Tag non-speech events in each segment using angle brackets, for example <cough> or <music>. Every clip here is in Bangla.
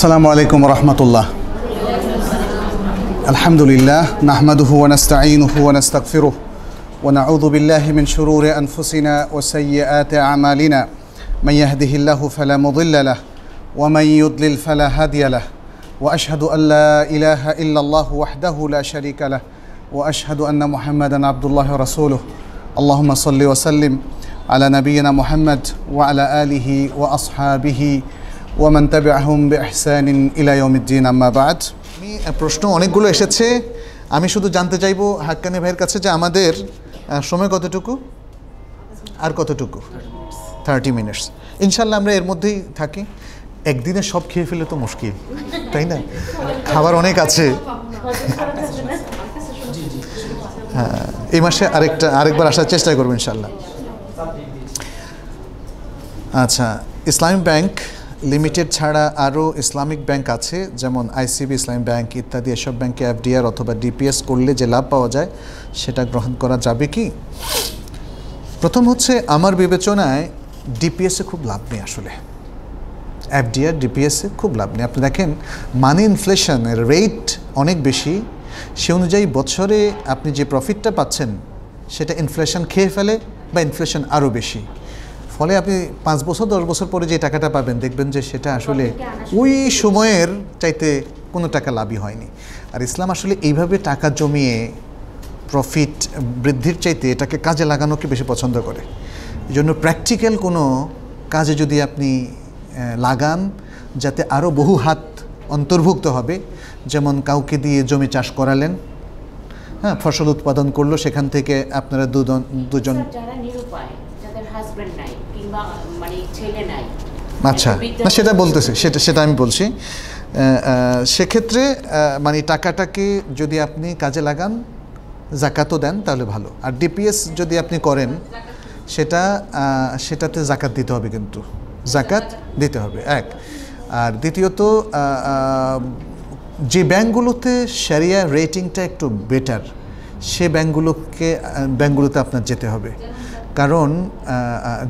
السلام عليكم ورحمة الله الحمد لله نحمده ونستعينه ونستغفره ونعوذ بالله من شرور أنفسنا وسيئات أعمالنا من يهده الله فلا مضل له ومن يضلل فلا هادي له وأشهد أن لا إله إلا الله وحده لا شريك له وأشهد أن محمدا عبد الله رسوله اللهم صل وسلم على نبينا محمد وعلى آله وأصحابه وسلم ওয়ামান তাবে আহম ইহসান ইলাইউমিদ্দিন আম্মাবাদ আমি প্রশ্ন অনেকগুলো এসেছে আমি শুধু জানতে চাইবো হাক্কানি ভাইয়ের কাছে যে আমাদের সময় কতটুকু আর কতটুকু থার্টি মিনিটস ইনশাল্লাহ আমরা এর মধ্যেই থাকি একদিনে সব খেয়ে ফেলে তো মুশকিল তাই না খাবার অনেক আছে হ্যাঁ এই মাসে আরেকটা আরেকবার আসার চেষ্টা করবো ইনশাল্লাহ আচ্ছা ইসলামী ব্যাংক লিমিটেড ছাড়া আরও ইসলামিক ব্যাংক আছে যেমন আইসিবি ইসলামিক ব্যাংক ইত্যাদি এসব ব্যাংকে এফডিআর অথবা ডিপিএস করলে যে লাভ পাওয়া যায় সেটা গ্রহণ করা যাবে কি প্রথম হচ্ছে আমার বিবেচনায় ডিপিএসে খুব লাভ নেই আসলে এফডিআর ডিপিএসে খুব লাভ নেই আপনি দেখেন মানি ইনফ্লেশনের রেট অনেক বেশি সে অনুযায়ী বছরে আপনি যে প্রফিটটা পাচ্ছেন সেটা ইনফ্লেশন খেয়ে ফেলে বা ইনফ্লেশন আরও বেশি ফলে আপনি পাঁচ বছর দশ বছর পরে যে টাকাটা পাবেন দেখবেন যে সেটা আসলে ওই সময়ের চাইতে কোনো টাকা লাভই হয়নি আর ইসলাম আসলে এইভাবে টাকা জমিয়ে প্রফিট বৃদ্ধির চাইতে এটাকে কাজে লাগানোকে বেশি পছন্দ করে এই জন্য প্র্যাকটিক্যাল কোনো কাজে যদি আপনি লাগান যাতে আরও বহু হাত অন্তর্ভুক্ত হবে যেমন কাউকে দিয়ে জমি চাষ করালেন হ্যাঁ ফসল উৎপাদন করলো সেখান থেকে আপনারা দুজন দুজন মানে, আচ্ছা না সেটা বলতেছে সেটা সেটা আমি বলছি সেক্ষেত্রে মানে টাকাটাকে যদি আপনি কাজে লাগান জাকাতও দেন তাহলে ভালো আর ডিপিএস যদি আপনি করেন সেটা সেটাতে জাকাত দিতে হবে কিন্তু জাকাত দিতে হবে এক আর দ্বিতীয়ত যে ব্যাঙ্কগুলোতে শ্যারিয়া রেটিংটা একটু বেটার সে ব্যাঙ্কগুলোকে ব্যাঙ্কগুলোতে আপনার যেতে হবে কারণ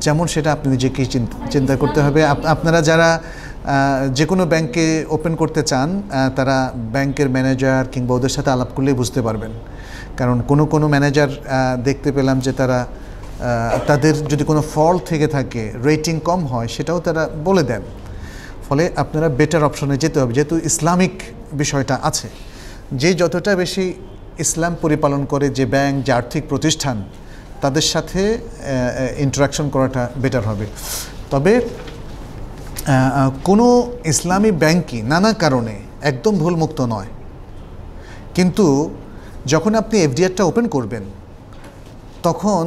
যেমন সেটা আপনি নিজেকেই চিন্তা করতে হবে আপনারা যারা যে কোনো ব্যাংকে ওপেন করতে চান তারা ব্যাংকের ম্যানেজার কিংবা ওদের সাথে আলাপ করলেই বুঝতে পারবেন কারণ কোনো কোনো ম্যানেজার দেখতে পেলাম যে তারা তাদের যদি কোনো ফল থেকে থাকে রেটিং কম হয় সেটাও তারা বলে দেন ফলে আপনারা বেটার অপশনে যেতে হবে যেহেতু ইসলামিক বিষয়টা আছে যে যতটা বেশি ইসলাম পরিপালন করে যে ব্যাংক যে আর্থিক প্রতিষ্ঠান তাদের সাথে ইন্টারাকশন করাটা বেটার হবে তবে কোনো ইসলামী ব্যাংকই নানা কারণে একদম ভুলমুক্ত নয় কিন্তু যখন আপনি এফডিআরটা ওপেন করবেন তখন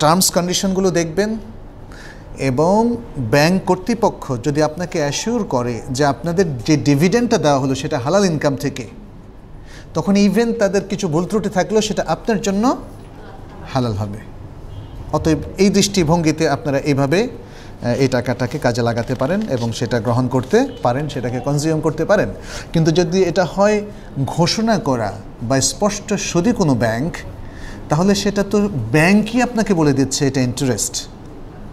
টার্মস কন্ডিশনগুলো দেখবেন এবং ব্যাংক কর্তৃপক্ষ যদি আপনাকে অ্যাসিওর করে যে আপনাদের যে ডিভিডেন্ডটা দেওয়া হলো সেটা হালাল ইনকাম থেকে তখন ইভেন তাদের কিছু ভুল ত্রুটি থাকলেও সেটা আপনার জন্য হালাল হবে অতএব এই দৃষ্টিভঙ্গিতে আপনারা এইভাবে এই টাকাটাকে কাজে লাগাতে পারেন এবং সেটা গ্রহণ করতে পারেন সেটাকে কনজিউম করতে পারেন কিন্তু যদি এটা হয় ঘোষণা করা বা স্পষ্ট সদি কোনো ব্যাংক তাহলে সেটা তো ব্যাংকই আপনাকে বলে দিচ্ছে এটা ইন্টারেস্ট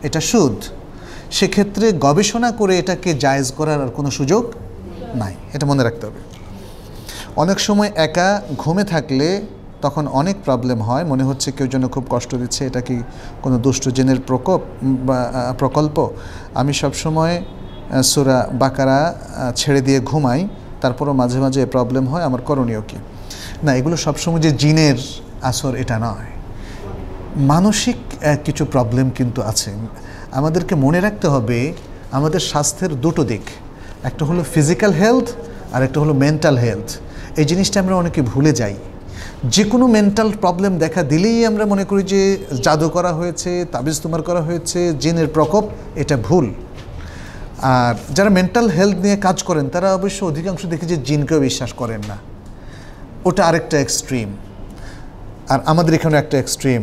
এটা সুদ সেক্ষেত্রে গবেষণা করে এটাকে জায়জ করার আর কোনো সুযোগ নাই এটা মনে রাখতে হবে অনেক সময় একা ঘুমে থাকলে তখন অনেক প্রবলেম হয় মনে হচ্ছে কেউ যেন খুব কষ্ট দিচ্ছে এটা কি কোনো দুষ্ট জেনের প্রকোপ বা প্রকল্প আমি সবসময় সুরা বাকারা ছেড়ে দিয়ে ঘুমাই তারপরও মাঝে মাঝে প্রবলেম হয় আমার করণীয় কি না এগুলো সবসময় যে জিনের আসর এটা নয় মানসিক কিছু প্রবলেম কিন্তু আছে আমাদেরকে মনে রাখতে হবে আমাদের স্বাস্থ্যের দুটো দিক একটা হলো ফিজিক্যাল হেলথ আর একটা হলো মেন্টাল হেলথ এই জিনিসটা আমরা অনেকে ভুলে যাই যে কোনো মেন্টাল প্রবলেম দেখা দিলেই আমরা মনে করি যে জাদু করা হয়েছে তাবিজ তোমার করা হয়েছে জিনের প্রকোপ এটা ভুল আর যারা মেন্টাল হেলথ নিয়ে কাজ করেন তারা অবশ্য অধিকাংশ দেখে যে জিনকেও বিশ্বাস করেন না ওটা আরেকটা এক্সট্রিম আর আমাদের এখানে একটা এক্সট্রিম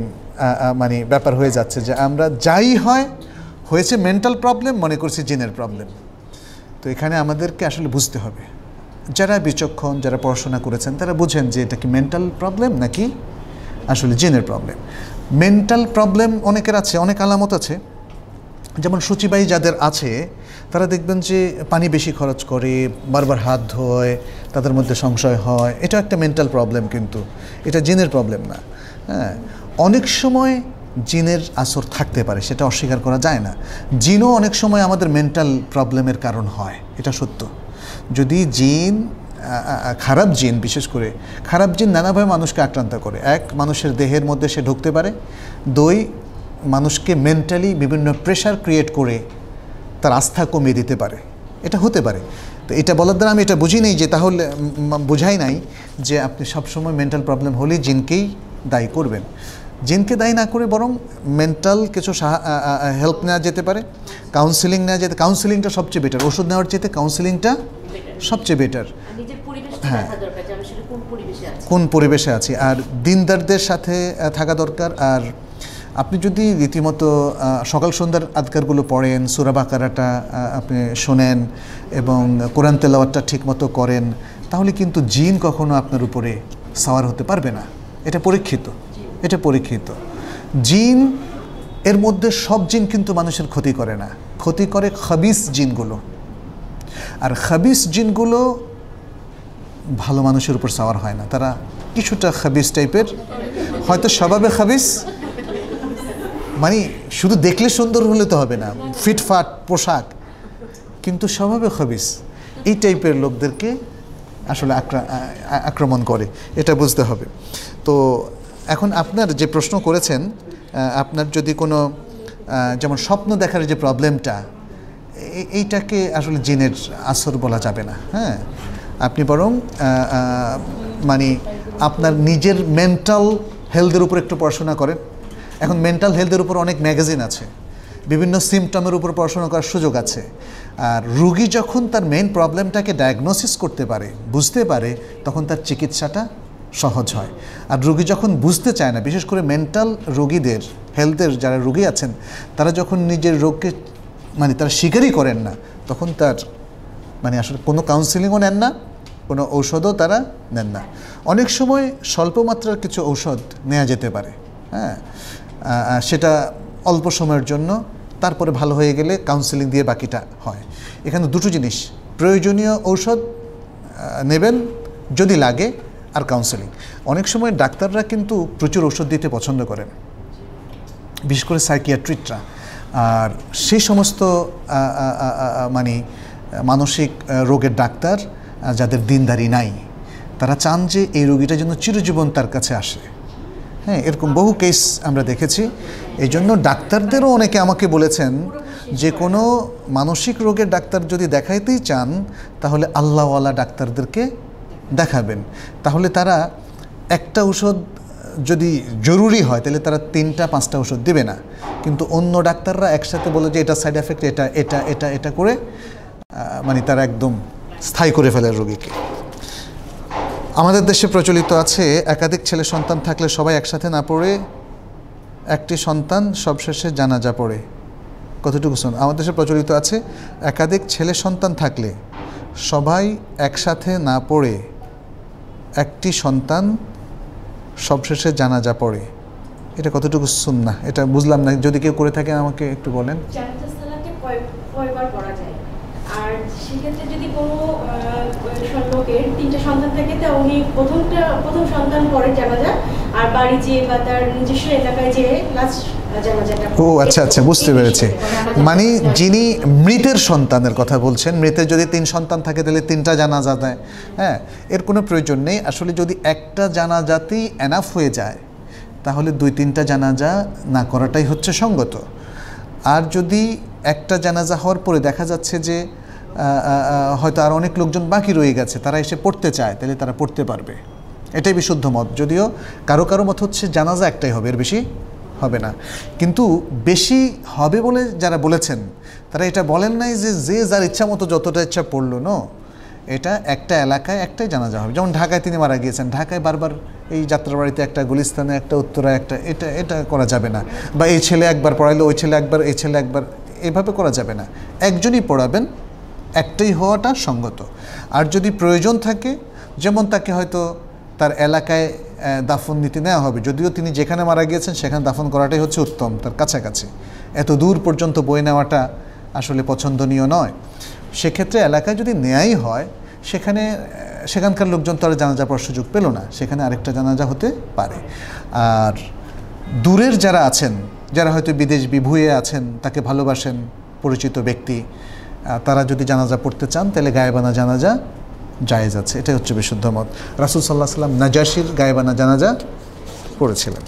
মানে ব্যাপার হয়ে যাচ্ছে যে আমরা যাই হয় হয়েছে মেন্টাল প্রবলেম মনে করছি জিনের প্রবলেম তো এখানে আমাদেরকে আসলে বুঝতে হবে যারা বিচক্ষণ যারা পড়াশোনা করেছেন তারা বুঝেন যে এটা কি মেন্টাল প্রবলেম নাকি আসলে জিনের প্রবলেম মেন্টাল প্রবলেম অনেকের আছে অনেক আলামত আছে যেমন সূচিবাহী যাদের আছে তারা দেখবেন যে পানি বেশি খরচ করে বারবার হাত ধোয় তাদের মধ্যে সংশয় হয় এটা একটা মেন্টাল প্রবলেম কিন্তু এটা জিনের প্রবলেম না হ্যাঁ অনেক সময় জিনের আসর থাকতে পারে সেটা অস্বীকার করা যায় না জিনও অনেক সময় আমাদের মেন্টাল প্রবলেমের কারণ হয় এটা সত্য যদি জিন খারাপ জিন বিশেষ করে খারাপ জিন নানাভাবে মানুষকে আক্রান্ত করে এক মানুষের দেহের মধ্যে সে ঢুকতে পারে দুই মানুষকে মেন্টালি বিভিন্ন প্রেশার ক্রিয়েট করে তার আস্থা কমিয়ে দিতে পারে এটা হতে পারে তো এটা বলার দ্বারা আমি এটা বুঝি নাই যে তাহলে বোঝাই নাই যে আপনি সবসময় মেন্টাল প্রবলেম হলে জিনকেই দায়ী করবেন জিনকে দায়ী না করে বরং মেন্টাল কিছু হেল্প নেওয়া যেতে পারে কাউন্সিলিং নেওয়া যেতে কাউন্সিলিংটা সবচেয়ে বেটার ওষুধ নেওয়ার চেয়ে কাউন্সিলিংটা সবচেয়ে বেটার হ্যাঁ কোন পরিবেশে আছি আর দিনদারদের সাথে থাকা দরকার আর আপনি যদি রীতিমতো সকাল সন্ধ্যার আদকারগুলো পড়েন সুরাবাকারাটা আপনি শোনেন এবং কোরআন তেলাওয়াতটা ঠিকমতো করেন তাহলে কিন্তু জিন কখনো আপনার উপরে সাওয়ার হতে পারবে না এটা পরীক্ষিত এটা পরীক্ষিত জিন এর মধ্যে সব জিন কিন্তু মানুষের ক্ষতি করে না ক্ষতি করে খাবিস জিনগুলো আর খাবিস জিনগুলো ভালো মানুষের উপর সাওয়ার হয় না তারা কিছুটা খাবিস টাইপের হয়তো স্বভাবে খাবিস মানে শুধু দেখলে সুন্দর হলে তো হবে না ফিটফাট পোশাক কিন্তু স্বভাবে খাবিস এই টাইপের লোকদেরকে আসলে আক্রমণ করে এটা বুঝতে হবে তো এখন আপনার যে প্রশ্ন করেছেন আপনার যদি কোনো যেমন স্বপ্ন দেখার যে প্রবলেমটা এইটাকে আসলে জিনের আসর বলা যাবে না হ্যাঁ আপনি বরং মানে আপনার নিজের মেন্টাল হেলথের উপর একটু পড়াশোনা করেন এখন মেন্টাল হেলথের উপর অনেক ম্যাগাজিন আছে বিভিন্ন সিমটমের উপর পড়াশোনা করার সুযোগ আছে আর রুগী যখন তার মেন প্রবলেমটাকে ডায়াগনোসিস করতে পারে বুঝতে পারে তখন তার চিকিৎসাটা সহজ হয় আর রোগী যখন বুঝতে চায় না বিশেষ করে মেন্টাল রোগীদের হেলথের যারা রোগী আছেন তারা যখন নিজের রোগকে মানে তারা স্বীকারই করেন না তখন তার মানে আসলে কোনো কাউন্সিলিংও নেন না কোনো ঔষধও তারা নেন না অনেক সময় স্বল্প মাত্রার কিছু ঔষধ নেওয়া যেতে পারে হ্যাঁ সেটা অল্প সময়ের জন্য তারপরে ভালো হয়ে গেলে কাউন্সিলিং দিয়ে বাকিটা হয় এখানে দুটো জিনিস প্রয়োজনীয় ঔষধ নেবেন যদি লাগে আর কাউন্সেলিং অনেক সময় ডাক্তাররা কিন্তু প্রচুর ওষুধ দিতে পছন্দ করেন বিশেষ করে সাইকিয়াট্রিটরা আর সেই সমস্ত মানে মানসিক রোগের ডাক্তার যাদের দিনদারি নাই তারা চান যে এই রোগীটা যেন চিরজীবন তার কাছে আসে হ্যাঁ এরকম বহু কেস আমরা দেখেছি এই জন্য ডাক্তারদেরও অনেকে আমাকে বলেছেন যে কোনো মানসিক রোগের ডাক্তার যদি দেখাইতেই চান তাহলে আল্লাহওয়ালা ডাক্তারদেরকে দেখাবেন তাহলে তারা একটা ওষুধ যদি জরুরি হয় তাহলে তারা তিনটা পাঁচটা ওষুধ দেবে না কিন্তু অন্য ডাক্তাররা একসাথে বলে যে এটা সাইড এফেক্ট এটা এটা এটা এটা করে মানে তারা একদম স্থায়ী করে ফেলে রোগীকে আমাদের দেশে প্রচলিত আছে একাধিক ছেলে সন্তান থাকলে সবাই একসাথে না পড়ে একটি সন্তান সবশেষে জানাজা পড়ে কতটুকু শোন আমাদের দেশে প্রচলিত আছে একাধিক ছেলে সন্তান থাকলে সবাই একসাথে না পড়ে একটি সন্তান সবশেষে জানাজা পড়ে এটা কতটুকু সুন্না এটা বুঝলাম না যদি কেউ করে থাকে আমাকে একটু বলেন আর সেক্ষেত্রে যদি কোনো লোকের তিনটা সন্তান থাকে তা উনি প্রথমটা প্রথম সন্তান পরে জানাজা আর বাড়ি যেয়ে বা তার নিজস্ব এলাকায় যেয়ে লাস্ট ও আচ্ছা আচ্ছা বুঝতে পেরেছি মানে যিনি মৃতের সন্তানের কথা বলছেন মৃতের যদি তিন সন্তান থাকে তাহলে তিনটা জানাজা দেয় হ্যাঁ এর কোনো প্রয়োজন নেই আসলে যদি একটা জানাজাতেই এনাফ হয়ে যায় তাহলে দুই তিনটা জানাজা না করাটাই হচ্ছে সঙ্গত আর যদি একটা জানাজা হওয়ার পরে দেখা যাচ্ছে যে হয়তো আর অনেক লোকজন বাকি রয়ে গেছে তারা এসে পড়তে চায় তাহলে তারা পড়তে পারবে এটাই বিশুদ্ধ মত যদিও কারো কারো মত হচ্ছে জানাজা একটাই হবে এর বেশি হবে না কিন্তু বেশি হবে বলে যারা বলেছেন তারা এটা বলেন নাই যে যে যার ইচ্ছা মতো যতটা ইচ্ছা পড়লো না এটা একটা এলাকায় একটাই জানাজা হবে যেমন ঢাকায় তিনি মারা গিয়েছেন ঢাকায় বারবার এই যাত্রাবাড়িতে একটা গুলিস্তানে একটা উত্তরা একটা এটা এটা করা যাবে না বা এই ছেলে একবার পড়াইলো ওই ছেলে একবার এই ছেলে একবার এভাবে করা যাবে না একজনই পড়াবেন একটাই হওয়াটা সঙ্গত আর যদি প্রয়োজন থাকে যেমন তাকে হয়তো তার এলাকায় দাফন নীতি নেওয়া হবে যদিও তিনি যেখানে মারা গিয়েছেন সেখানে দাফন করাটাই হচ্ছে উত্তম তার কাছাকাছি এত দূর পর্যন্ত বয়ে নেওয়াটা আসলে পছন্দনীয় নয় সেক্ষেত্রে এলাকায় যদি নেয়াই হয় সেখানে সেখানকার লোকজন তো আর জানাজা পড়ার সুযোগ পেল না সেখানে আরেকটা জানাজা হতে পারে আর দূরের যারা আছেন যারা হয়তো বিদেশ বিভুয়ে আছেন তাকে ভালোবাসেন পরিচিত ব্যক্তি তারা যদি জানাজা পড়তে চান তাহলে গায়েবানা জানাজা জায়েজ আছে এটাই হচ্ছে বিশুদ্ধ মত রাসুল সাল্লাহ সাল্লাম নাজাসির গায়েবানা জানাজা পড়েছিলেন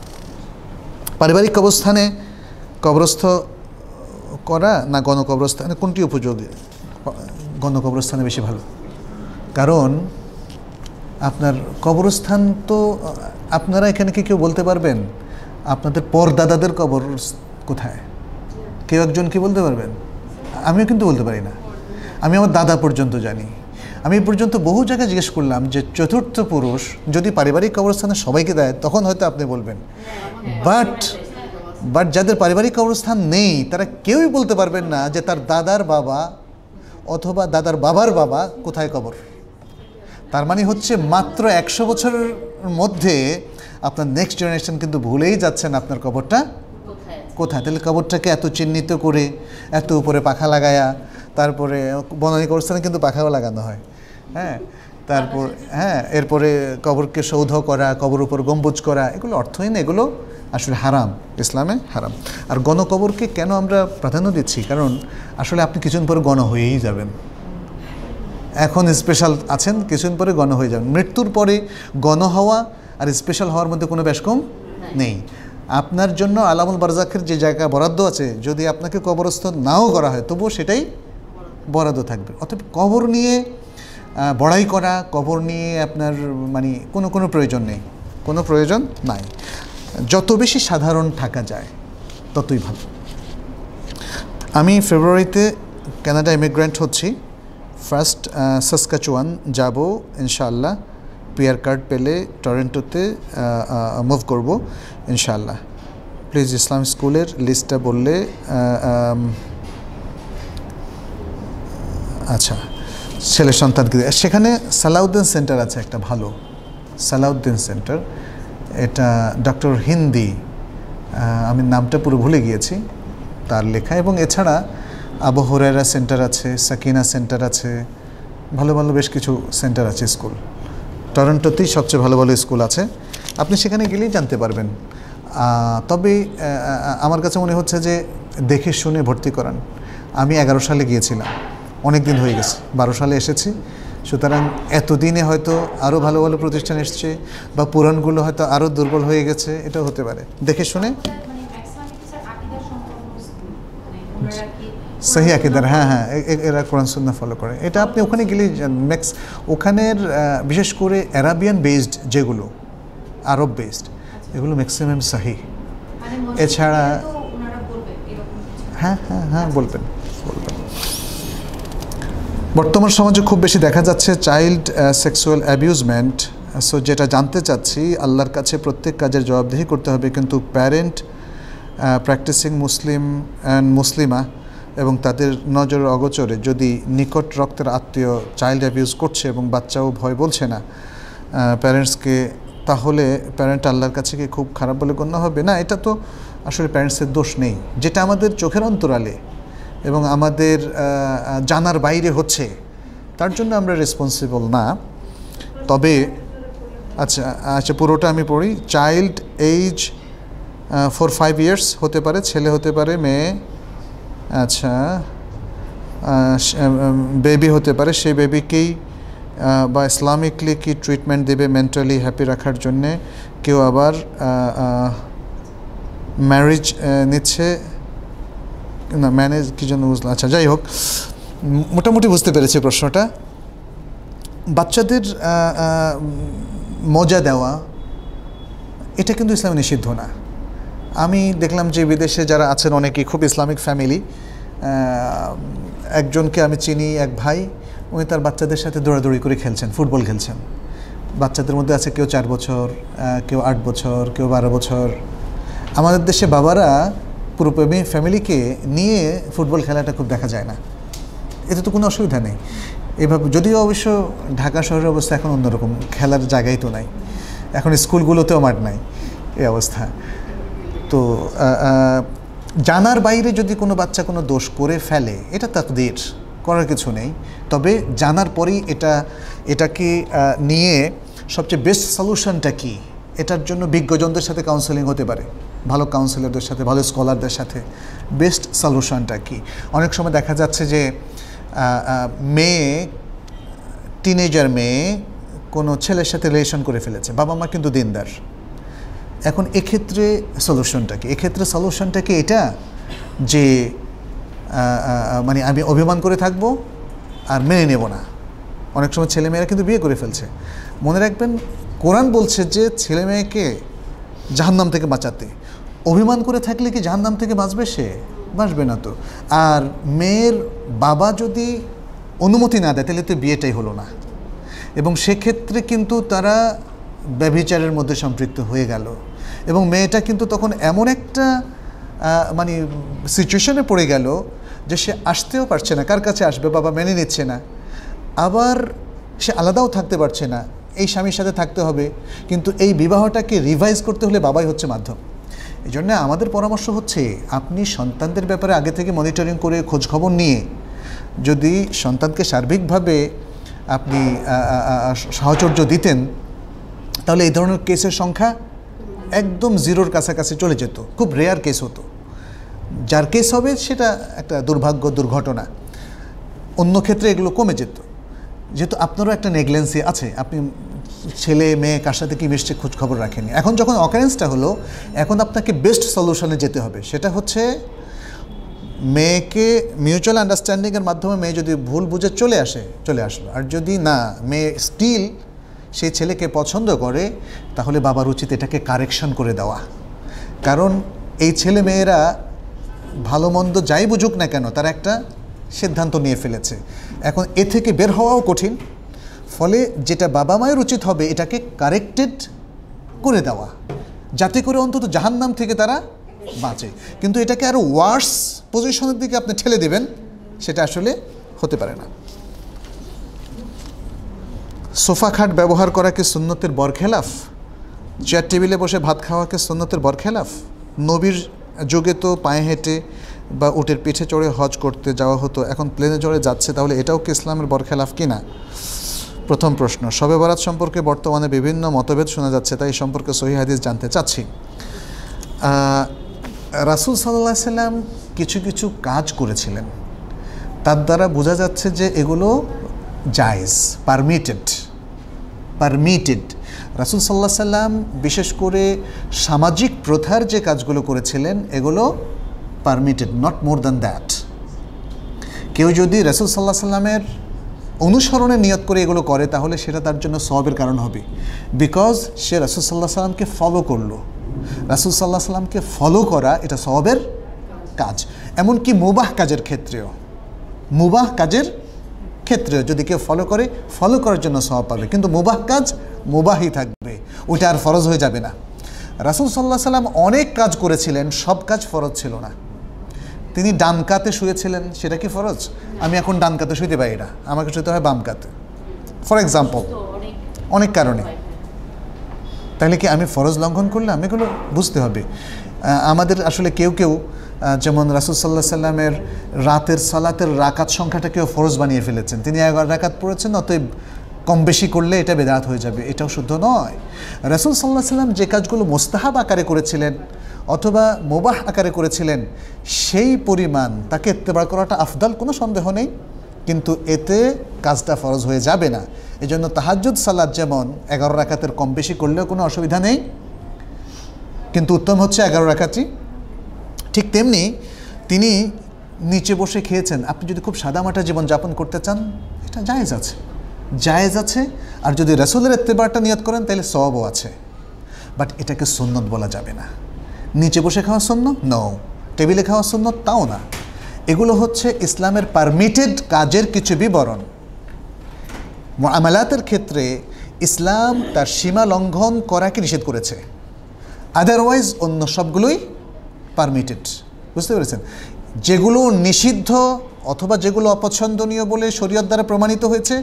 পারিবারিক কবরস্থানে কবরস্থ করা না গণকবরস্থানে কোনটি উপযোগী গণকবরস্থানে বেশি ভালো কারণ আপনার কবরস্থান তো আপনারা এখানে কি কেউ বলতে পারবেন আপনাদের পরদাদাদের কবর কোথায় কেউ একজন কি বলতে পারবেন আমিও কিন্তু বলতে পারি না আমি আমার দাদা পর্যন্ত জানি আমি পর্যন্ত বহু জায়গায় জিজ্ঞেস করলাম যে চতুর্থ পুরুষ যদি পারিবারিক কবরস্থানে সবাইকে দেয় তখন হয়তো আপনি বলবেন বাট বাট যাদের পারিবারিক কবরস্থান নেই তারা কেউই বলতে পারবেন না যে তার দাদার বাবা অথবা দাদার বাবার বাবা কোথায় কবর তার মানে হচ্ছে মাত্র একশো বছরের মধ্যে আপনার নেক্সট জেনারেশন কিন্তু ভুলেই যাচ্ছেন আপনার কবরটা কোথায় তাহলে কবরটাকে এত চিহ্নিত করে এত উপরে পাখা লাগায়া তারপরে বনানী কবরস্থানে কিন্তু পাখাও লাগানো হয় হ্যাঁ তারপর হ্যাঁ এরপরে কবরকে সৌধ করা কবর উপর গম্বুজ করা এগুলো অর্থহীন এগুলো আসলে হারাম ইসলামে হারাম আর গণকবরকে কেন আমরা প্রাধান্য দিচ্ছি কারণ আসলে আপনি কিছুদিন পরে গণ হয়েই যাবেন এখন স্পেশাল আছেন কিছুদিন পরে গণ হয়ে যাবেন মৃত্যুর পরে গণ হওয়া আর স্পেশাল হওয়ার মধ্যে কোনো ব্যাসকম নেই আপনার জন্য আলামুল বারজাকের যে জায়গা বরাদ্দ আছে যদি আপনাকে কবরস্থ নাও করা হয় তবুও সেটাই বরাদ্দ থাকবে অতএব কবর নিয়ে বড়াই করা কবর নিয়ে আপনার মানে কোনো কোনো প্রয়োজন নেই কোনো প্রয়োজন নাই যত বেশি সাধারণ থাকা যায় ততই ভালো আমি ফেব্রুয়ারিতে কানাডা ইমিগ্রেন্ট হচ্ছি ফার্স্ট সাসকাচুয়ান যাব ইনশাআল্লাহ পিয়ার কার্ড পেলে টরেন্টোতে মুভ করব ইনশাল্লাহ প্লিজ ইসলাম স্কুলের লিস্টটা বললে আচ্ছা ছেলে সন্তানকে সেখানে সালাউদ্দিন সেন্টার আছে একটা ভালো সালাউদ্দিন সেন্টার এটা ডক্টর হিন্দি আমি নামটা পুরো ভুলে গিয়েছি তার লেখা এবং এছাড়া আবহরেরা সেন্টার আছে সাকিনা সেন্টার আছে ভালো ভালো বেশ কিছু সেন্টার আছে স্কুল টরন্টোতেই সবচেয়ে ভালো ভালো স্কুল আছে আপনি সেখানে গেলেই জানতে পারবেন তবে আমার কাছে মনে হচ্ছে যে দেখে শুনে ভর্তি করান আমি এগারো সালে গিয়েছিলাম অনেক দিন হয়ে গেছে বারো সালে এসেছি সুতরাং এতদিনে হয়তো আরও ভালো ভালো প্রতিষ্ঠান এসছে বা পুরাণগুলো হয়তো আরও দুর্বল হয়ে গেছে এটাও হতে পারে দেখে শুনে মানে, সহি আকিদার হ্যাঁ হ্যাঁ এরা কোরআন সুন্না ফলো করে এটা আপনি ওখানে গেলে নেক্সট ওখানের বিশেষ করে অ্যারাবিয়ান বেসড যেগুলো আরব বেসড এগুলো ম্যাক্সিমাম সাহি মানে এছাড়া হ্যাঁ হ্যাঁ হ্যাঁ বলবেন বলবেন বর্তমান সমাজে খুব বেশি দেখা যাচ্ছে চাইল্ড সেক্সুয়াল অ্যাবিউজমেন্ট সো যেটা জানতে চাচ্ছি আল্লাহর কাছে প্রত্যেক কাজের জবাবদিহি করতে হবে কিন্তু প্যারেন্ট প্র্যাকটিসিং মুসলিম অ্যান্ড মুসলিমা এবং তাদের নজর অগোচরে যদি নিকট রক্তের আত্মীয় চাইল্ড অ্যাবিউজ করছে এবং বাচ্চাও ভয় বলছে না প্যারেন্টসকে তাহলে প্যারেন্ট আল্লাহর কাছে কি খুব খারাপ বলে গণ্য হবে না এটা তো আসলে প্যারেন্টসের দোষ নেই যেটা আমাদের চোখের অন্তরালে এবং আমাদের জানার বাইরে হচ্ছে তার জন্য আমরা রেসপন্সিবল না তবে আচ্ছা আচ্ছা পুরোটা আমি পড়ি child age four five years হতে পারে ছেলে হতে পারে মেয়ে আচ্ছা বেবি হতে পারে সেই বেবিকেই বা ইসলামিকলি কি ট্রিটমেন্ট দেবে মেন্টালি হ্যাপি রাখার জন্যে কেউ আবার ম্যারেজ নিচ্ছে না ম্যানেজ কী জন্য বুঝলাম আচ্ছা যাই হোক মোটামুটি বুঝতে পেরেছি প্রশ্নটা বাচ্চাদের মজা দেওয়া এটা কিন্তু ইসলামে নিষিদ্ধ না আমি দেখলাম যে বিদেশে যারা আছেন অনেকেই খুব ইসলামিক ফ্যামিলি একজনকে আমি চিনি এক ভাই উনি তার বাচ্চাদের সাথে দৌড়াদৌড়ি করে খেলছেন ফুটবল খেলছেন বাচ্চাদের মধ্যে আছে কেউ চার বছর কেউ আট বছর কেউ বারো বছর আমাদের দেশে বাবারা পুরো ফ্যামিলিকে নিয়ে ফুটবল খেলাটা খুব দেখা যায় না এতে তো কোনো অসুবিধা নেই এভাবে যদিও অবশ্য ঢাকা শহরের অবস্থা এখন অন্যরকম খেলার জায়গায় তো নাই এখন স্কুলগুলোতেও মাঠ নাই এই অবস্থা তো জানার বাইরে যদি কোনো বাচ্চা কোনো দোষ করে ফেলে এটা তাকদের করার কিছু নেই তবে জানার পরেই এটা এটাকে নিয়ে সবচেয়ে বেস্ট সলিউশনটা কী এটার জন্য বিজ্ঞজনদের সাথে কাউন্সেলিং হতে পারে ভালো কাউন্সিলরদের সাথে ভালো স্কলারদের সাথে বেস্ট সলিউশনটা কি অনেক সময় দেখা যাচ্ছে যে মেয়ে টিনেজার মেয়ে কোনো ছেলের সাথে রিলেশন করে ফেলেছে বাবা মা কিন্তু দিনদার এখন এক্ষেত্রে কি এক্ষেত্রে কি এটা যে মানে আমি অভিমান করে থাকব আর মেনে নেব না অনেক সময় ছেলেমেয়েরা কিন্তু বিয়ে করে ফেলছে মনে রাখবেন কোরআন বলছে যে ছেলেমেয়েকে জাহান্নাম থেকে বাঁচাতে অভিমান করে থাকলে কি জাহান্নাম থেকে বাঁচবে সে বাঁচবে না তো আর মেয়ের বাবা যদি অনুমতি না দেয় তাহলে তো বিয়েটাই হলো না এবং সেক্ষেত্রে কিন্তু তারা ব্যভিচারের মধ্যে সম্পৃক্ত হয়ে গেল এবং মেয়েটা কিন্তু তখন এমন একটা মানে সিচুয়েশনে পড়ে গেল যে সে আসতেও পারছে না কার কাছে আসবে বাবা মেনে নিচ্ছে না আবার সে আলাদাও থাকতে পারছে না এই স্বামীর সাথে থাকতে হবে কিন্তু এই বিবাহটাকে রিভাইজ করতে হলে বাবাই হচ্ছে মাধ্যম এই জন্য আমাদের পরামর্শ হচ্ছে আপনি সন্তানদের ব্যাপারে আগে থেকে মনিটরিং করে খোঁজখবর নিয়ে যদি সন্তানকে সার্বিকভাবে আপনি সাহচর্য দিতেন তাহলে এই ধরনের কেসের সংখ্যা একদম জিরোর কাছাকাছি চলে যেত খুব রেয়ার কেস হতো যার কেস হবে সেটা একটা দুর্ভাগ্য দুর্ঘটনা অন্য ক্ষেত্রে এগুলো কমে যেত যেহেতু আপনারও একটা নেগলেন্সি আছে আপনি ছেলে মেয়ে কার সাথে কি মিশছে খোঁজ খবর রাখেনি এখন যখন অকারেন্সটা হলো এখন আপনাকে বেস্ট সলিউশনে যেতে হবে সেটা হচ্ছে মেয়েকে মিউচুয়াল আন্ডারস্ট্যান্ডিংয়ের মাধ্যমে মেয়ে যদি ভুল বুঝে চলে আসে চলে আসলো আর যদি না মেয়ে স্টিল সেই ছেলেকে পছন্দ করে তাহলে বাবার উচিত এটাকে কারেকশন করে দেওয়া কারণ এই ছেলে মেয়েরা ভালো মন্দ যাই বুঝুক না কেন তারা একটা সিদ্ধান্ত নিয়ে ফেলেছে এখন এ থেকে বের হওয়াও কঠিন ফলে যেটা বাবা মায়ের উচিত হবে এটাকে কারেক্টেড করে দেওয়া যাতে করে অন্তত জাহান্নাম থেকে তারা বাঁচে কিন্তু এটাকে আরও ওয়ার্স পজিশনের দিকে আপনি ঠেলে দেবেন সেটা আসলে হতে পারে না সোফা খাট ব্যবহার করাকে সুন্নতের বরখেলাফ চেয়ার টেবিলে বসে ভাত খাওয়াকে সুন্নতের বরখেলাফ নবীর যুগে তো পায়ে হেঁটে বা উটের পিঠে চড়ে হজ করতে যাওয়া হতো এখন প্লেনে চড়ে যাচ্ছে তাহলে এটাও কি ইসলামের বরখেলাফ কি না প্রথম প্রশ্ন শবে বরাত সম্পর্কে বর্তমানে বিভিন্ন মতভেদ শোনা যাচ্ছে তাই সম্পর্কে সহি হাদিস জানতে চাচ্ছি রাসুল সাল্লাহ সাল্লাম কিছু কিছু কাজ করেছিলেন তার দ্বারা বোঝা যাচ্ছে যে এগুলো জায়েজ পারমিটেড পারমিটেড রাসুল সাল্লাহ সাল্লাম বিশেষ করে সামাজিক প্রথার যে কাজগুলো করেছিলেন এগুলো permitted not more than that কেউ যদি রাসুল সাল্লাহ সাল্লামের অনুসরণে নিয়ত করে এগুলো করে তাহলে সেটা তার জন্য সবের কারণ হবে বিকজ সে রাসুল সাল্লাহ সাল্লামকে ফলো করলো রাসুল সাল্লাহ সাল্লামকে ফলো করা এটা সবের কাজ এমনকি মুবাহ কাজের ক্ষেত্রেও মুবাহ কাজের ক্ষেত্রেও যদি কেউ ফলো করে ফলো করার জন্য সব পাবে কিন্তু মুবাহ কাজ মুবাহি থাকবে ওটা আর ফরজ হয়ে যাবে না রাসুল সাল্লাহ সাল্লাম অনেক কাজ করেছিলেন সব কাজ ফরজ ছিল না তিনি ডান কাতে শুয়েছিলেন সেটা কি ফরজ আমি এখন ডান কাতে শুইতে পারি না আমাকে শুতে হয় বাম কাতে ফর এক্সাম্পল অনেক কারণে তাহলে কি আমি ফরজ লঙ্ঘন করলাম এগুলো বুঝতে হবে আমাদের আসলে কেউ কেউ যেমন রাসুলসাল্লাহ সাল্লামের রাতের সালাতের রাকাত সংখ্যাটাকেও ফরজ বানিয়ে ফেলেছেন তিনি এগারো রাকাত পড়েছেন অতএব কম বেশি করলে এটা বেদাত হয়ে যাবে এটাও শুদ্ধ নয় রাসুল সাল্লাহ সাল্লাম যে কাজগুলো মোস্তাহাব আকারে করেছিলেন অথবা মোবাহ আকারে করেছিলেন সেই পরিমাণ তাকে এত্তেবার করাটা আফদাল কোনো সন্দেহ নেই কিন্তু এতে কাজটা ফরজ হয়ে যাবে না এই জন্য তাহাজুদ সালাদ যেমন এগারো রাখাতের কম বেশি করলেও কোনো অসুবিধা নেই কিন্তু উত্তম হচ্ছে এগারো রাখাতই ঠিক তেমনি তিনি নিচে বসে খেয়েছেন আপনি যদি খুব সাদামাটা জীবনযাপন করতে চান এটা জায়েজ আছে জায়েজ আছে আর যদি রসুলের এত্তেবারটা নিয়ত করেন তাহলে সবও আছে বাট এটাকে সুন্নত বলা যাবে না নিচে বসে খাওয়া শূন্য নও টেবিলে খাওয়া সুন্নত তাও না এগুলো হচ্ছে ইসলামের পারমিটেড কাজের কিছু বিবরণ আমালাতের ক্ষেত্রে ইসলাম তার সীমা লঙ্ঘন করাকে নিষেধ করেছে আদারওয়াইজ অন্য সবগুলোই পারমিটেড বুঝতে পেরেছেন যেগুলো নিষিদ্ধ অথবা যেগুলো অপছন্দনীয় বলে শরীয়ত দ্বারা প্রমাণিত হয়েছে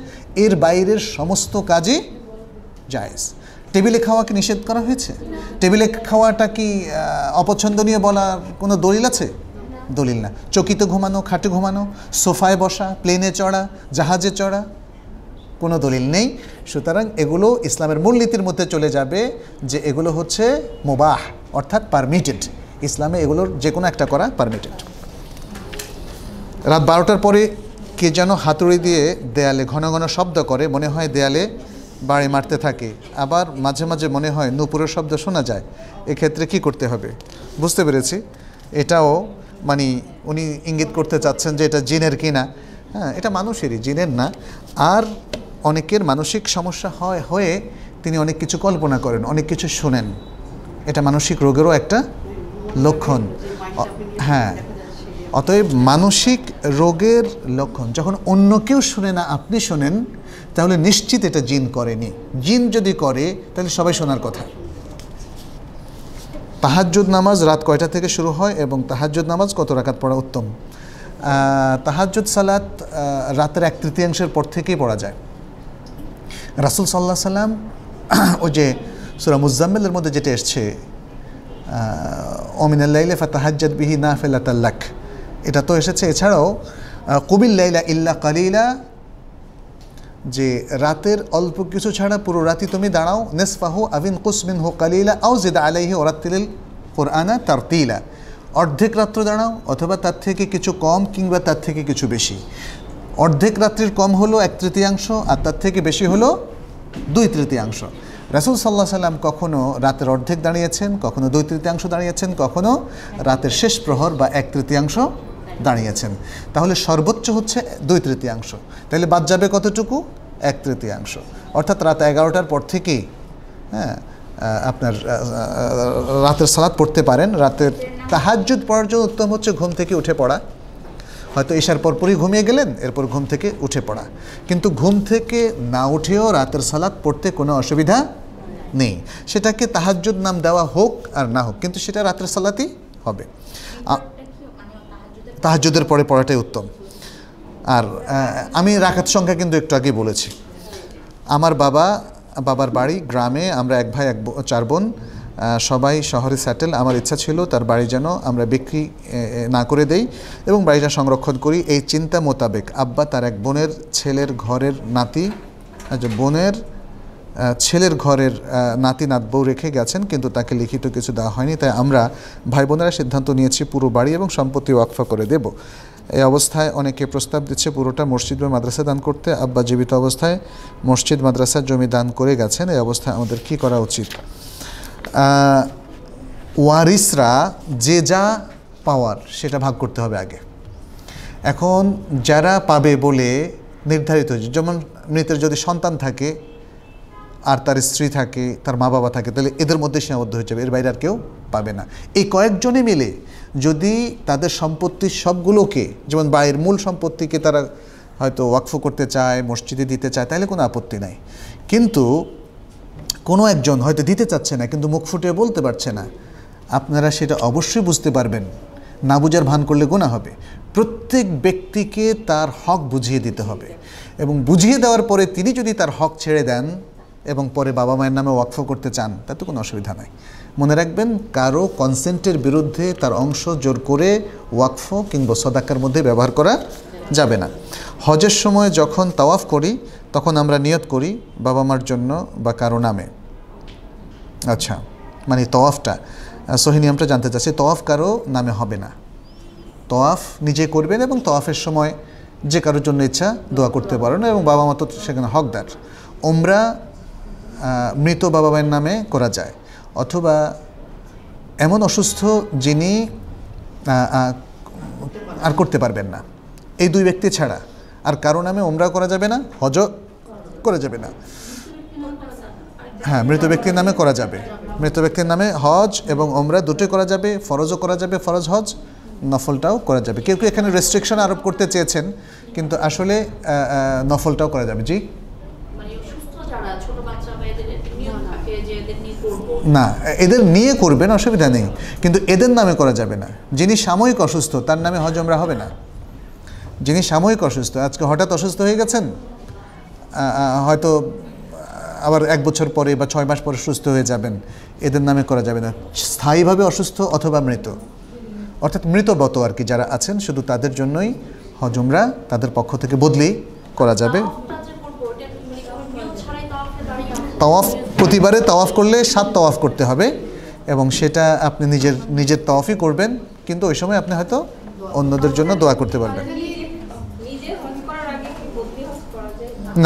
এর বাইরের সমস্ত কাজই জায়েজ টেবিলে খাওয়া কি নিষেধ করা হয়েছে টেবিলে খাওয়াটা কি অপছন্দনীয় বলার কোনো দলিল আছে দলিল না চকিতে ঘুমানো খাটে ঘুমানো সোফায় বসা প্লেনে চড়া জাহাজে চড়া কোনো দলিল নেই সুতরাং এগুলো ইসলামের মূলনীতির মধ্যে চলে যাবে যে এগুলো হচ্ছে মোবাহ অর্থাৎ পারমিটেড ইসলামে এগুলোর যে কোনো একটা করা পারমিটেড রাত বারোটার পরে কে যেন হাতুড়ি দিয়ে দেয়ালে ঘন ঘন শব্দ করে মনে হয় দেয়ালে বাড়ি মারতে থাকে আবার মাঝে মাঝে মনে হয় নূপুরের শব্দ শোনা যায় এক্ষেত্রে কি করতে হবে বুঝতে পেরেছি এটাও মানে উনি ইঙ্গিত করতে চাচ্ছেন যে এটা জিনের কিনা হ্যাঁ এটা মানুষেরই জিনের না আর অনেকের মানসিক সমস্যা হয় হয়ে তিনি অনেক কিছু কল্পনা করেন অনেক কিছু শোনেন এটা মানসিক রোগেরও একটা লক্ষণ হ্যাঁ অতএব মানসিক রোগের লক্ষণ যখন অন্য কেউ শোনে না আপনি শোনেন তাহলে নিশ্চিত এটা জিন করেনি জিন যদি করে তাহলে সবাই শোনার কথা তাহাজুদ নামাজ রাত কয়টা থেকে শুরু হয় এবং তাহাজুদ নামাজ কত রাখাত পড়া উত্তম তাহাজ্জুদ সালাত রাতের এক তৃতীয়াংশের পর থেকেই পড়া যায় রাসুল সাল্লাহ সাল্লাম <clears throat> ও যে সুরা মুজাম্মেলের মধ্যে যেটা এসছে অমিনাল লাইলে ফাতাহাজ্জাদ বিহি না ফেলা তাল্লাক এটা তো এসেছে এছাড়াও কবিল লাইলা ইল্লা কালিলা যে রাতের অল্প কিছু ছাড়া পুরো রাতি তুমি দাঁড়াও নেসফাহু আবিন কুসমিন হো কালিলা আও জেদা আলাইহি ওরাত্তিল কোরআনা তারতিলা অর্ধেক রাত্র দাঁড়াও অথবা তার থেকে কিছু কম কিংবা তার থেকে কিছু বেশি অর্ধেক রাত্রির কম হলো এক তৃতীয়াংশ আর তার থেকে বেশি হলো দুই তৃতীয়াংশ রাসুল সাল্লাহ সাল্লাম কখনও রাতের অর্ধেক দাঁড়িয়েছেন কখনো দুই তৃতীয়াংশ দাঁড়িয়েছেন কখনও রাতের শেষ প্রহর বা এক তৃতীয়াংশ দাঁড়িয়েছেন তাহলে সর্বোচ্চ হচ্ছে দুই তৃতীয়াংশ তাহলে বাদ যাবে কতটুকু এক তৃতীয়াংশ অর্থাৎ রাত এগারোটার পর থেকেই হ্যাঁ আপনার রাতের সালাদ পড়তে পারেন রাতের তাহাজুদ পড়ার জন্য উত্তম হচ্ছে ঘুম থেকে উঠে পড়া হয়তো এসার পরপরই ঘুমিয়ে গেলেন এরপর ঘুম থেকে উঠে পড়া কিন্তু ঘুম থেকে না উঠেও রাতের সালাত পড়তে কোনো অসুবিধা নেই সেটাকে তাহাজুদ নাম দেওয়া হোক আর না হোক কিন্তু সেটা রাতের সালাতই হবে তাহাজুদের পরে পড়াটাই উত্তম আর আমি রাখাত সংখ্যা কিন্তু একটু আগে বলেছি আমার বাবা বাবার বাড়ি গ্রামে আমরা এক ভাই এক চার বোন সবাই শহরে স্যাটেল আমার ইচ্ছা ছিল তার বাড়ি যেন আমরা বিক্রি না করে দেই এবং বাড়িটা সংরক্ষণ করি এই চিন্তা মোতাবেক আব্বা তার এক বোনের ছেলের ঘরের নাতি আচ্ছা বোনের ছেলের ঘরের নাতি নাতবউ রেখে গেছেন কিন্তু তাকে লিখিত কিছু দেওয়া হয়নি তাই আমরা ভাই বোনেরা সিদ্ধান্ত নিয়েছি পুরো বাড়ি এবং সম্পত্তি ওয়াকফা করে দেব এই অবস্থায় অনেকে প্রস্তাব দিচ্ছে পুরোটা মসজিদ বা মাদ্রাসা দান করতে আব্বা জীবিত অবস্থায় মসজিদ মাদ্রাসার জমি দান করে গেছেন এই অবস্থায় আমাদের কি করা উচিত ওয়ারিসরা যে যা পাওয়ার সেটা ভাগ করতে হবে আগে এখন যারা পাবে বলে নির্ধারিত হয়েছে যেমন মৃতের যদি সন্তান থাকে আর তার স্ত্রী থাকে তার মা বাবা থাকে তাহলে এদের মধ্যে সীমাবদ্ধ হয়ে যাবে এর বাইরে আর কেউ পাবে না এই কয়েকজনে মিলে যদি তাদের সম্পত্তির সবগুলোকে যেমন বাইরের মূল সম্পত্তিকে তারা হয়তো ওয়াকফ করতে চায় মসজিদে দিতে চায় তাহলে কোনো আপত্তি নাই কিন্তু কোনো একজন হয়তো দিতে চাচ্ছে না কিন্তু মুখ ফুটে বলতে পারছে না আপনারা সেটা অবশ্যই বুঝতে পারবেন না বুঝার ভান করলে গোনা হবে প্রত্যেক ব্যক্তিকে তার হক বুঝিয়ে দিতে হবে এবং বুঝিয়ে দেওয়ার পরে তিনি যদি তার হক ছেড়ে দেন এবং পরে বাবা মায়ের নামে ওয়াকফ করতে চান তাতে কোনো অসুবিধা নাই মনে রাখবেন কারো কনসেন্টের বিরুদ্ধে তার অংশ জোর করে ওয়াকফ কিংবা সদাকার মধ্যে ব্যবহার করা যাবে না হজের সময় যখন তাওয়াফ করি তখন আমরা নিয়ত করি বাবা মার জন্য বা কারো নামে আচ্ছা মানে তওয়াফটা নিয়মটা জানতে চাচ্ছি তওয়াফ কারো নামে হবে না তওয়াফ নিজে করবেন এবং তওয়াফের সময় যে কারোর জন্য ইচ্ছা দোয়া করতে পারেন এবং বাবা মা তো সেখানে হকদার ওমরা মৃত বাবা মায়ের নামে করা যায় অথবা এমন অসুস্থ যিনি আর করতে পারবেন না এই দুই ব্যক্তি ছাড়া আর কারো নামে ওমরা করা যাবে না হজ করা যাবে না হ্যাঁ মৃত ব্যক্তির নামে করা যাবে মৃত ব্যক্তির নামে হজ এবং ওমরা দুটোই করা যাবে ফরজও করা যাবে ফরজ হজ নফলটাও করা যাবে কেউ কেউ এখানে রেস্ট্রিকশন আরোপ করতে চেয়েছেন কিন্তু আসলে নফলটাও করা যাবে জি মানে না এদের নিয়ে করবেন অসুবিধা নেই কিন্তু এদের নামে করা যাবে না যিনি সাময়িক অসুস্থ তার নামে হজমরা হবে না যিনি সাময়িক অসুস্থ আজকে হঠাৎ অসুস্থ হয়ে গেছেন হয়তো আবার এক বছর পরে বা ছয় মাস পরে সুস্থ হয়ে যাবেন এদের নামে করা যাবে না স্থায়ীভাবে অসুস্থ অথবা মৃত অর্থাৎ মৃতবত আর কি যারা আছেন শুধু তাদের জন্যই হজমরা তাদের পক্ষ থেকে বদলি করা যাবে তাওয়াফ প্রতিবারে তাওয়াফ করলে সাত তাওয়াফ করতে হবে এবং সেটা আপনি নিজের নিজের তাওয়াফই করবেন কিন্তু ওই সময় আপনি হয়তো অন্যদের জন্য দোয়া করতে পারবেন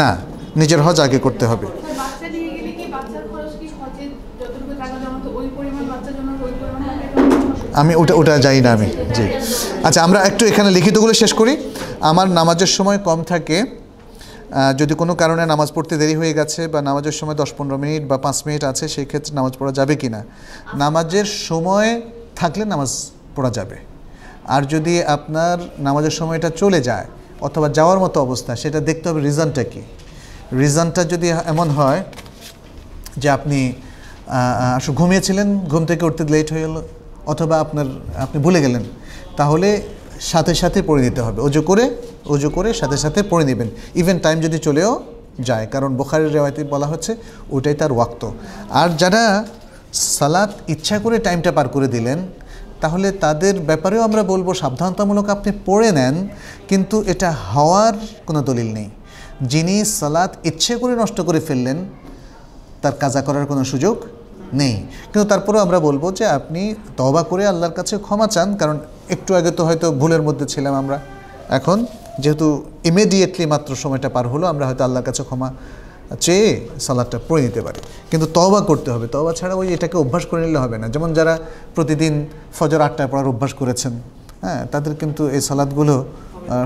না নিজের হজ আগে করতে হবে আচ্ছা, আমি ওটা ওটা যাই না আমি জি আচ্ছা আমরা একটু এখানে লিখিতগুলো শেষ করি আমার নামাজের সময় কম থাকে যদি কোনো কারণে নামাজ পড়তে দেরি হয়ে গেছে বা নামাজের সময় দশ পনেরো মিনিট বা পাঁচ মিনিট আছে সেই ক্ষেত্রে নামাজ পড়া যাবে কি না নামাজের সময় থাকলে নামাজ পড়া যাবে আর যদি আপনার নামাজের সময়টা চলে যায় অথবা যাওয়ার মতো অবস্থা সেটা দেখতে হবে রিজনটা কি রিজনটা যদি এমন হয় যে আপনি আসলে ঘুমিয়েছিলেন ঘুম থেকে উঠতে লেট হয়ে গেল অথবা আপনার আপনি ভুলে গেলেন তাহলে সাথে সাথে পড়ে দিতে হবে অজু করে অজু করে সাথে সাথে পড়ে নেবেন ইভেন টাইম যদি চলেও যায় কারণ বোখারের রেওয়ায়তে বলা হচ্ছে ওটাই তার ওয়াক্ত আর যারা সালাত ইচ্ছা করে টাইমটা পার করে দিলেন তাহলে তাদের ব্যাপারেও আমরা বলবো সাবধানতামূলক আপনি পড়ে নেন কিন্তু এটা হওয়ার কোনো দলিল নেই যিনি সালাত ইচ্ছে করে নষ্ট করে ফেললেন তার কাজা করার কোনো সুযোগ নেই কিন্তু তারপরেও আমরা বলবো যে আপনি তবা করে আল্লাহর কাছে ক্ষমা চান কারণ একটু আগে তো হয়তো ভুলের মধ্যে ছিলাম আমরা এখন যেহেতু ইমিডিয়েটলি মাত্র সময়টা পার হলো আমরা হয়তো আল্লাহর কাছে ক্ষমা চেয়ে সালাদটা পড়ে নিতে পারে কিন্তু তবা করতে হবে তবা ছাড়া ওই এটাকে অভ্যাস করে নিলে হবে না যেমন যারা প্রতিদিন ফজর আটটায় পড়ার অভ্যাস করেছেন হ্যাঁ তাদের কিন্তু এই সালাদগুলো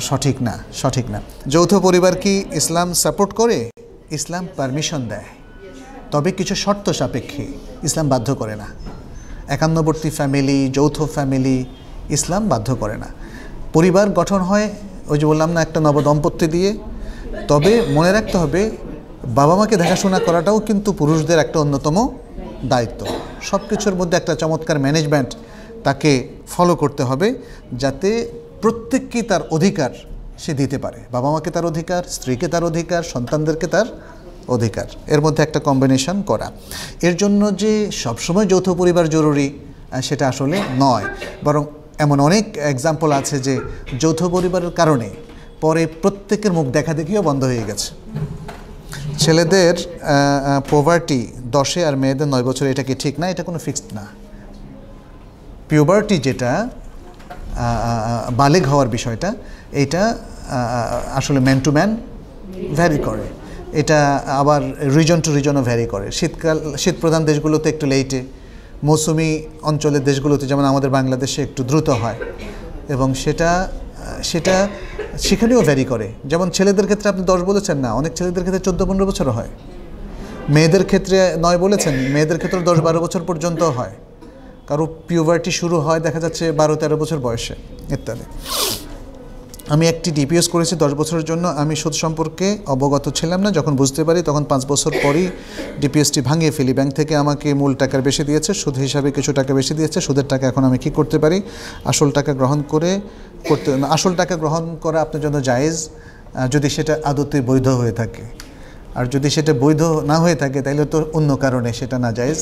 সঠিক না সঠিক না যৌথ পরিবার কি ইসলাম সাপোর্ট করে ইসলাম পারমিশন দেয় তবে কিছু শর্ত সাপেক্ষে ইসলাম বাধ্য করে না একান্নবর্তী ফ্যামিলি যৌথ ফ্যামিলি ইসলাম বাধ্য করে না পরিবার গঠন হয় ওই যে বললাম না একটা নবদম্পত্তি দিয়ে তবে মনে রাখতে হবে বাবা মাকে দেখাশোনা করাটাও কিন্তু পুরুষদের একটা অন্যতম দায়িত্ব সব কিছুর মধ্যে একটা চমৎকার ম্যানেজমেন্ট তাকে ফলো করতে হবে যাতে প্রত্যেককেই তার অধিকার সে দিতে পারে বাবা মাকে তার অধিকার স্ত্রীকে তার অধিকার সন্তানদেরকে তার অধিকার এর মধ্যে একটা কম্বিনেশন করা এর জন্য যে সবসময় যৌথ পরিবার জরুরি সেটা আসলে নয় বরং এমন অনেক এক্সাম্পল আছে যে যৌথ পরিবারের কারণে পরে প্রত্যেকের মুখ দেখা দেখিও বন্ধ হয়ে গেছে ছেলেদের পোভার্টি দশে আর মেয়েদের নয় বছরে এটা কি ঠিক না এটা কোনো ফিক্সড না পিউবার্টি যেটা বালেগ হওয়ার বিষয়টা এটা আসলে ম্যান টু ম্যান ভ্যারি করে এটা আবার রিজন টু রিজনও ভ্যারি করে শীতকাল শীত প্রধান দেশগুলোতে একটু লেটে মৌসুমি অঞ্চলের দেশগুলোতে যেমন আমাদের বাংলাদেশে একটু দ্রুত হয় এবং সেটা সেটা সেখানেও ভ্যারি করে যেমন ছেলেদের ক্ষেত্রে আপনি দশ বলেছেন না অনেক ছেলেদের ক্ষেত্রে চোদ্দো পনেরো বছর হয় মেয়েদের ক্ষেত্রে নয় বলেছেন মেয়েদের ক্ষেত্রে দশ বারো বছর পর্যন্ত হয় কারো পিউভার্টি শুরু হয় দেখা যাচ্ছে বারো তেরো বছর বয়সে ইত্যাদি আমি একটি ডিপিএস করেছি দশ বছরের জন্য আমি সুদ সম্পর্কে অবগত ছিলাম না যখন বুঝতে পারি তখন পাঁচ বছর পরই ডিপিএসটি ভাঙিয়ে ফেলি ব্যাংক থেকে আমাকে মূল টাকার বেশি দিয়েছে সুদ হিসাবে কিছু টাকা বেশি দিয়েছে সুদের টাকা এখন আমি কি করতে পারি আসল টাকা গ্রহণ করে করতে আসল টাকা গ্রহণ করা আপনার জন্য জায়েজ যদি সেটা আদতে বৈধ হয়ে থাকে আর যদি সেটা বৈধ না হয়ে থাকে তাহলে তো অন্য কারণে সেটা না যায়জ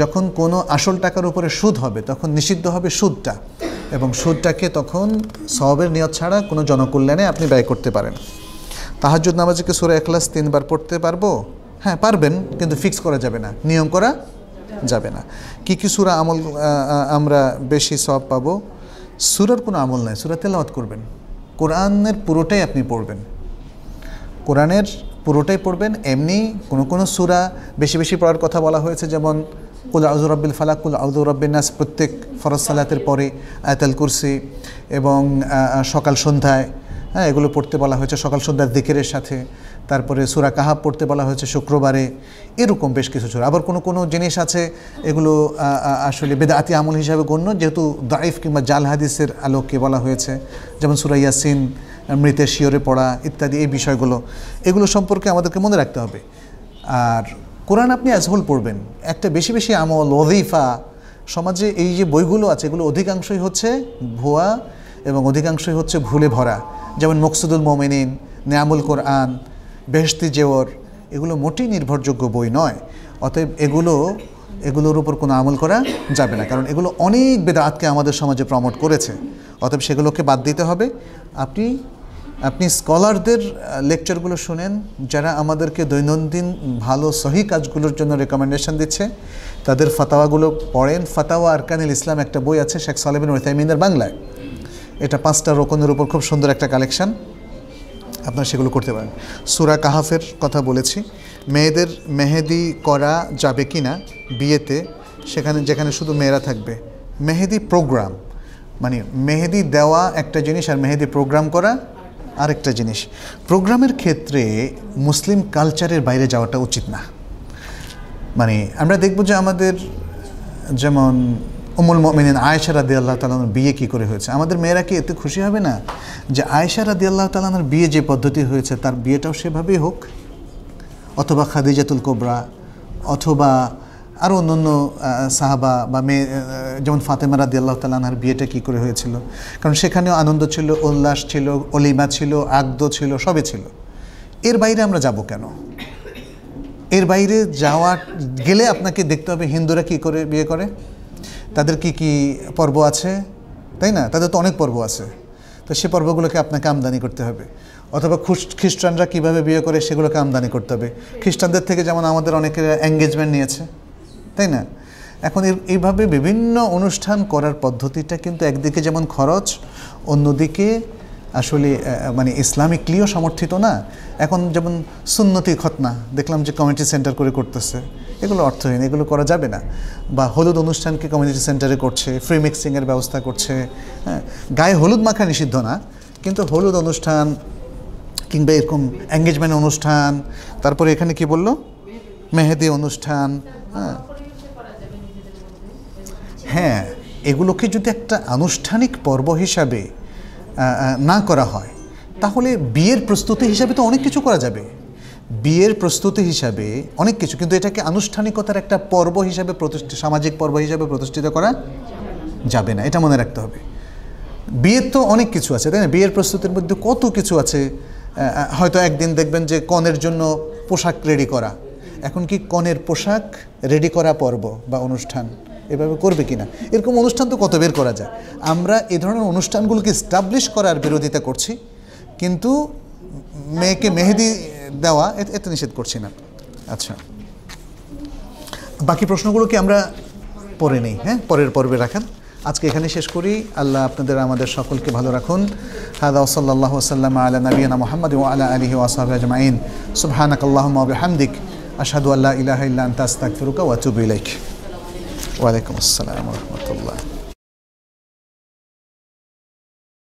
যখন কোনো আসল টাকার উপরে সুদ হবে তখন নিষিদ্ধ হবে সুদটা এবং সুদটাকে তখন সবের নিয়ত ছাড়া কোনো জনকল্যাণে আপনি ব্যয় করতে পারেন তাহাজুদ নামাজকে সুরে এখলাস তিনবার পড়তে পারবো হ্যাঁ পারবেন কিন্তু ফিক্স করা যাবে না নিয়ম করা যাবে না কি কি সুরা আমল আমরা বেশি সব পাব সুরার কোনো আমল নাই সুরা তেলাওয়াত করবেন কোরআনের পুরোটাই আপনি পড়বেন কোরআনের পুরোটাই পড়বেন এমনি কোনো কোনো সুরা বেশি বেশি পড়ার কথা বলা হয়েছে যেমন কুল আউজ রব্বিল ফালাক কুল আউজু নাস প্রত্যেক ফরজ সালাতের পরে আয়তাল কুরসি এবং সকাল সন্ধ্যায় হ্যাঁ এগুলো পড়তে বলা হয়েছে সকাল সন্ধ্যার দিকের সাথে তারপরে সুরা কাহাব পড়তে বলা হয়েছে শুক্রবারে এরকম বেশ কিছু সুরা আবার কোনো কোনো জিনিস আছে এগুলো আসলে বেদাতি আমল হিসাবে গণ্য যেহেতু দাইফ কিংবা জাল হাদিসের আলোকে বলা হয়েছে যেমন সুরা ইয়াসিন মৃতের শিওরে পড়া ইত্যাদি এই বিষয়গুলো এগুলো সম্পর্কে আমাদেরকে মনে রাখতে হবে আর কোরআন আপনি অ্যাজহোল পড়বেন একটা বেশি বেশি আমল ওদিফা সমাজে এই যে বইগুলো আছে এগুলো অধিকাংশই হচ্ছে ভুয়া এবং অধিকাংশই হচ্ছে ভুলে ভরা যেমন মকসুদুল মোমেনিন নেয়ামুল কোরআন বেহস্তি জেওর এগুলো মোটেই নির্ভরযোগ্য বই নয় অতএব এগুলো এগুলোর উপর কোনো আমল করা যাবে না কারণ এগুলো অনেক বেদাতকে আমাদের সমাজে প্রমোট করেছে অতএব সেগুলোকে বাদ দিতে হবে আপনি আপনি স্কলারদের লেকচারগুলো শুনেন যারা আমাদেরকে দৈনন্দিন ভালো সহি কাজগুলোর জন্য রেকমেন্ডেশন দিচ্ছে তাদের ফাতাওয়াগুলো পড়েন ফাতাওয়া আরকানিল ইসলাম একটা বই আছে শেখ সালেবিন ওয়েতাইমিনের বাংলায় এটা পাঁচটা রোকনের উপর খুব সুন্দর একটা কালেকশান আপনারা সেগুলো করতে পারেন সুরা কাহাফের কথা বলেছি মেয়েদের মেহেদি করা যাবে কি না বিয়েতে সেখানে যেখানে শুধু মেয়েরা থাকবে মেহেদি প্রোগ্রাম মানে মেহেদি দেওয়া একটা জিনিস আর মেহেদি প্রোগ্রাম করা আরেকটা জিনিস প্রোগ্রামের ক্ষেত্রে মুসলিম কালচারের বাইরে যাওয়াটা উচিত না মানে আমরা দেখব যে আমাদের যেমন উমুল মমিনিন আয়েশা রাদি আল্লাহ তালানোর বিয়ে কী করে হয়েছে আমাদের মেয়েরা কি এতে খুশি হবে না যে আয়েশা রাদি আল্লাহ তালানোর বিয়ে যে পদ্ধতি হয়েছে তার বিয়েটাও সেভাবেই হোক অথবা খাদিজাতুল কোবরা অথবা আরও অন্য অন্য সাহাবা বা মেয়ে যেমন ফাতেমা রাদি আল্লাহ তালাহার বিয়েটা কী করে হয়েছিল কারণ সেখানেও আনন্দ ছিল উল্লাস ছিল অলিমা ছিল আগদ ছিল সবে ছিল এর বাইরে আমরা যাব কেন এর বাইরে যাওয়া গেলে আপনাকে দেখতে হবে হিন্দুরা কি করে বিয়ে করে তাদের কি কি পর্ব আছে তাই না তাদের তো অনেক পর্ব আছে তো সে পর্বগুলোকে আপনাকে আমদানি করতে হবে অথবা খ্রিস্টানরা কিভাবে বিয়ে করে সেগুলোকে আমদানি করতে হবে খ্রিস্টানদের থেকে যেমন আমাদের অনেকে এঙ্গেজমেন্ট নিয়েছে তাই না এখন এইভাবে বিভিন্ন অনুষ্ঠান করার পদ্ধতিটা কিন্তু একদিকে যেমন খরচ অন্যদিকে আসলে মানে ইসলামিকলিও সমর্থিত না এখন যেমন সুন্নতি খতনা দেখলাম যে কমিউনিটি সেন্টার করে করতেছে এগুলো অর্থহীন এগুলো করা যাবে না বা হলুদ অনুষ্ঠানকে কমিউনিটি সেন্টারে করছে ফ্রি মিক্সিংয়ের ব্যবস্থা করছে হ্যাঁ গায়ে হলুদ মাখা নিষিদ্ধ না কিন্তু হলুদ অনুষ্ঠান কিংবা এরকম এঙ্গেজমেন্ট অনুষ্ঠান তারপরে এখানে কি বলল মেহেদি অনুষ্ঠান হ্যাঁ হ্যাঁ এগুলোকে যদি একটা আনুষ্ঠানিক পর্ব হিসাবে না করা হয় তাহলে বিয়ের প্রস্তুতি হিসাবে তো অনেক কিছু করা যাবে বিয়ের প্রস্তুতি হিসাবে অনেক কিছু কিন্তু এটাকে আনুষ্ঠানিকতার একটা পর্ব হিসাবে প্রতিষ্ঠিত সামাজিক পর্ব হিসাবে প্রতিষ্ঠিত করা যাবে না এটা মনে রাখতে হবে বিয়ের তো অনেক কিছু আছে তাই না বিয়ের প্রস্তুতির মধ্যে কত কিছু আছে হয়তো একদিন দেখবেন যে কনের জন্য পোশাক রেডি করা এখন কি কনের পোশাক রেডি করা পর্ব বা অনুষ্ঠান এভাবে করবে কিনা এরকম অনুষ্ঠান তো কত বের করা যায় আমরা এ ধরনের অনুষ্ঠানগুলোকে স্টাবলিশ করার বিরোধিতা করছি কিন্তু মেয়েকে মেহেদি দেওয়া এতে নিষেধ করছি না আচ্ছা বাকি প্রশ্নগুলোকে আমরা পরে নেই হ্যাঁ পরের পর্বে রাখেন আজকে এখানে শেষ করি আল্লাহ আপনাদের আমাদের সকলকে ভালো রাখুন হাদা ওসল্লাহ সাল্লাম আলা নবীনা মোহাম্মদ ও আল্লাহ আলহি ওয়াসাহ আজমাইন সুবহানাক আল্লাহ হামদিক আশহাদু আল্লাহ ইলাহ ইল্লা আনতা আস্তাগফিরুকা ওয়া وعليكم السلام ورحمة الله